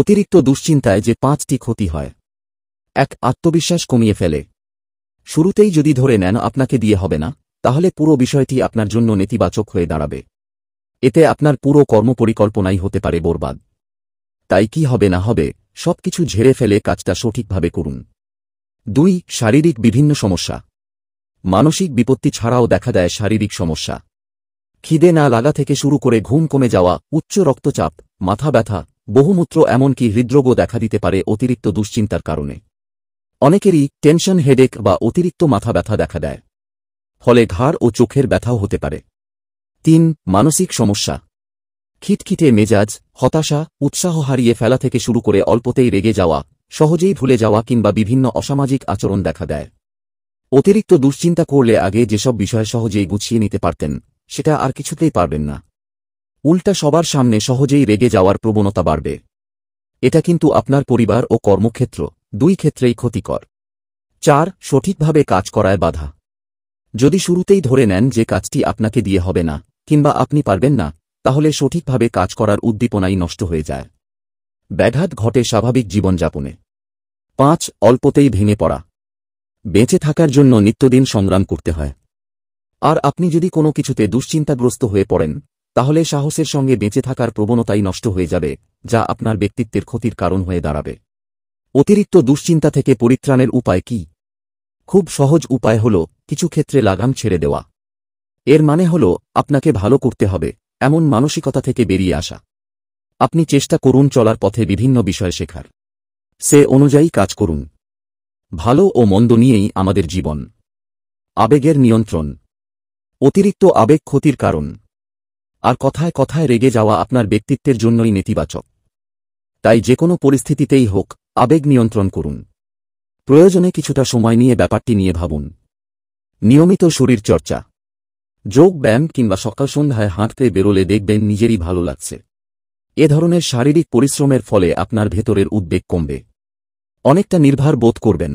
অতিরিক্ত দুশ্চিন্তায় যে পাঁচটি ক্ষতি হয় এক আত্মবিশ্বাস কমিয়ে ফেলে শুরুতেই যদি ধরে নেন আপনাকে দিয়ে হবে না তাহলে পুরো বিষয়টি আপনার জন্য নেতিবাচক হয়ে দাঁড়াবে এতে আপনার পুরো কর্মপরিকল্পনাই হতে পারে বরবাদ তাই কি হবে না হবে সবকিছু ঝেড়ে ফেলে কাজটা সঠিকভাবে করুন দুই শারীরিক বিভিন্ন সমস্যা মানসিক বিপত্তি ছাড়াও দেখা দেয় শারীরিক সমস্যা খিদে না লাগা থেকে শুরু করে ঘুম কমে যাওয়া উচ্চ রক্তচাপ মাথা ব্যথা বহুমূত্র এমনকি হৃদরোগও দেখা দিতে পারে অতিরিক্ত দুশ্চিন্তার কারণে অনেকেরই টেনশন হেডেক বা অতিরিক্ত মাথা ব্যথা দেখা দেয় ফলে ঘাড় ও চোখের ব্যথাও হতে পারে তিন মানসিক সমস্যা খিটখিটে মেজাজ হতাশা উৎসাহ হারিয়ে ফেলা থেকে শুরু করে অল্পতেই রেগে যাওয়া সহজেই ভুলে যাওয়া কিংবা বিভিন্ন অসামাজিক আচরণ দেখা দেয় অতিরিক্ত দুশ্চিন্তা করলে আগে যেসব বিষয় সহজেই গুছিয়ে নিতে পারতেন সেটা আর কিছুতেই পারবেন না উল্টা সবার সামনে সহজেই রেগে যাওয়ার প্রবণতা বাড়বে এটা কিন্তু আপনার পরিবার ও কর্মক্ষেত্র দুই ক্ষেত্রেই ক্ষতিকর চার সঠিকভাবে কাজ করায় বাধা যদি শুরুতেই ধরে নেন যে কাজটি আপনাকে দিয়ে হবে না কিংবা আপনি পারবেন না তাহলে সঠিকভাবে কাজ করার উদ্দীপনাই নষ্ট হয়ে যায় ব্যাঘাত ঘটে স্বাভাবিক জীবনযাপনে পাঁচ অল্পতেই ভেঙে পড়া বেঁচে থাকার জন্য নিত্যদিন সংগ্রাম করতে হয় আর আপনি যদি কোনো কিছুতে দুশ্চিন্তাগ্রস্ত হয়ে পড়েন তাহলে সাহসের সঙ্গে বেঁচে থাকার প্রবণতাই নষ্ট হয়ে যাবে যা আপনার ব্যক্তিত্বের ক্ষতির কারণ হয়ে দাঁড়াবে অতিরিক্ত দুশ্চিন্তা থেকে পরিত্রাণের উপায় কি খুব সহজ উপায় হল কিছু ক্ষেত্রে লাগাম ছেড়ে দেওয়া এর মানে হল আপনাকে ভালো করতে হবে এমন মানসিকতা থেকে বেরিয়ে আসা আপনি চেষ্টা করুন চলার পথে বিভিন্ন বিষয় শেখার সে অনুযায়ী কাজ করুন ভালো ও মন্দ নিয়েই আমাদের জীবন আবেগের নিয়ন্ত্রণ অতিরিক্ত আবেগ ক্ষতির কারণ আর কথায় কথায় রেগে যাওয়া আপনার ব্যক্তিত্বের জন্যই নেতিবাচক তাই যে কোনো পরিস্থিতিতেই হোক আবেগ নিয়ন্ত্রণ করুন প্রয়োজনে কিছুটা সময় নিয়ে ব্যাপারটি নিয়ে ভাবুন নিয়মিত শরীর চর্চা যোগ ব্যায়াম কিংবা সকাল সন্ধ্যায় হাঁটতে বেরোলে দেখবেন নিজেরই ভালো লাগছে এ ধরনের শারীরিক পরিশ্রমের ফলে আপনার ভেতরের উদ্বেগ কমবে অনেকটা নির্ভার বোধ করবেন